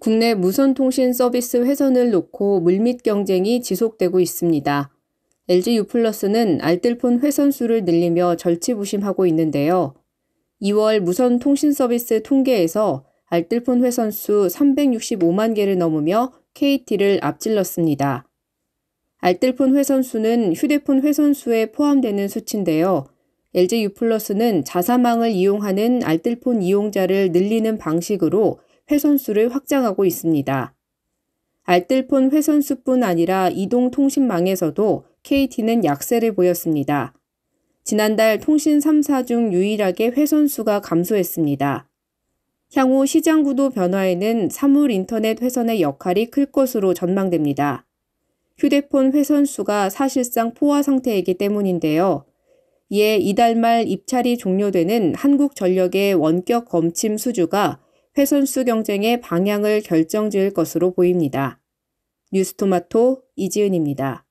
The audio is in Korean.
국내 무선통신 서비스 회선을 놓고 물밑 경쟁이 지속되고 있습니다. LG 유플러스는 알뜰폰 회선 수를 늘리며 절치부심하고 있는데요. 2월 무선 통신 서비스 통계에서 알뜰폰 회선 수 365만 개를 넘으며 KT를 앞질렀습니다. 알뜰폰 회선 수는 휴대폰 회선 수에 포함되는 수치인데요. LG 유플러스는 자사망을 이용하는 알뜰폰 이용자를 늘리는 방식으로 회선수를 확장하고 있습니다. 알뜰폰 회선수뿐 아니라 이동통신망에서도 KT는 약세를 보였습니다. 지난달 통신 3사 중 유일하게 회선수가 감소했습니다. 향후 시장 구도 변화에는 사물 인터넷 회선의 역할이 클 것으로 전망됩니다. 휴대폰 회선수가 사실상 포화 상태이기 때문인데요. 이에 이달 말 입찰이 종료되는 한국전력의 원격 검침 수주가 훼손수 경쟁의 방향을 결정지을 것으로 보입니다. 뉴스토마토 이지은입니다.